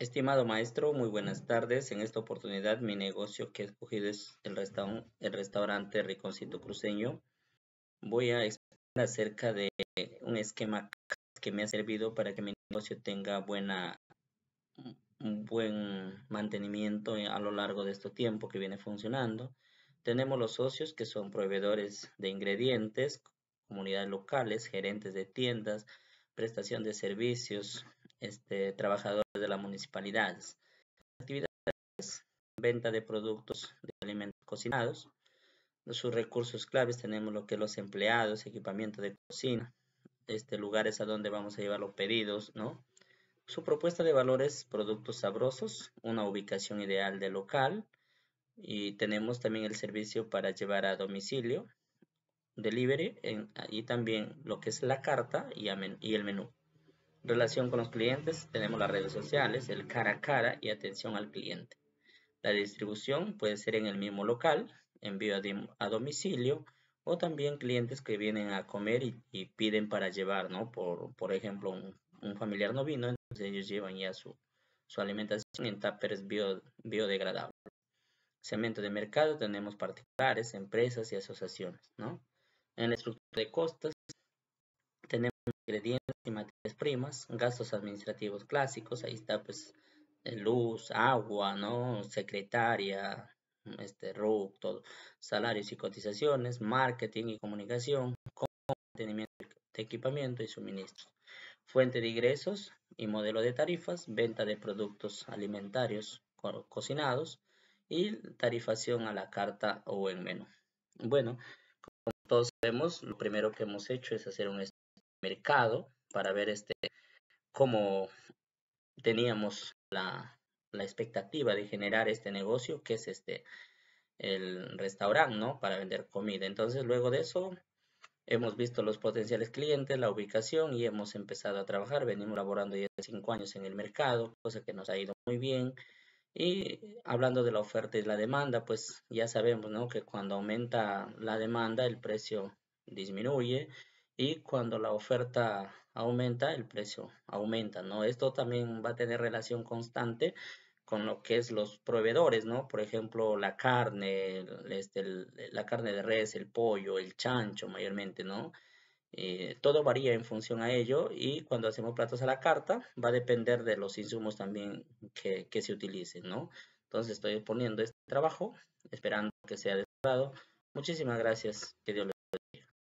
Estimado maestro, muy buenas tardes. En esta oportunidad mi negocio que he escogido es el, el restaurante Riconcito Cruceño. Voy a explicar acerca de un esquema que me ha servido para que mi negocio tenga un buen mantenimiento a lo largo de este tiempo que viene funcionando. Tenemos los socios que son proveedores de ingredientes, comunidades locales, gerentes de tiendas, prestación de servicios, este, trabajadores de las municipalidades. Actividades, venta de productos de alimentos cocinados. Sus recursos claves tenemos lo que los empleados, equipamiento de cocina, este, lugares a donde vamos a llevar los pedidos, ¿no? Su propuesta de valores, productos sabrosos, una ubicación ideal de local y tenemos también el servicio para llevar a domicilio, delivery en, y también lo que es la carta y el menú. Relación con los clientes, tenemos las redes sociales, el cara a cara y atención al cliente. La distribución puede ser en el mismo local, envío a, domicilio o también clientes que vienen a comer y, piden para llevar, ¿no? Por, por ejemplo, un, familiar no vino, entonces ellos llevan ya su, su alimentación en tuppers biodegradables. cemento de mercado tenemos particulares, empresas y asociaciones, ¿no? En la estructura de costas ingredientes y materias primas, gastos administrativos clásicos, ahí está pues luz, agua, ¿no? secretaria, este RUC, todo, salarios y cotizaciones, marketing y comunicación, mantenimiento de equipamiento y suministros, fuente de ingresos y modelo de tarifas, venta de productos alimentarios cocinados y tarifación a la carta o en menú. Bueno, como todos sabemos, lo primero que hemos hecho es hacer un estudio mercado para ver este cómo teníamos la, expectativa de generar este negocio que es este el restaurante, ¿no? Para vender comida. Entonces, luego de eso, hemos visto los potenciales clientes, la ubicación y hemos empezado a trabajar. Venimos laborando ya cinco años en el mercado, cosa que nos ha ido muy bien. Y hablando de la oferta y la demanda, pues ya sabemos, Que cuando aumenta la demanda, el precio disminuye y cuando la oferta aumenta, el precio aumenta, ¿no? Esto también va a tener relación constante con lo que es los proveedores, ¿no? Por ejemplo, la carne, este, la carne de res, el pollo, el chancho mayormente, ¿no? Eh, todo varía en función a ello y cuando hacemos platos a la carta va a depender de los insumos también que, se utilicen, ¿no? Entonces estoy poniendo este trabajo, esperando que sea de Muchísimas gracias, que Dios les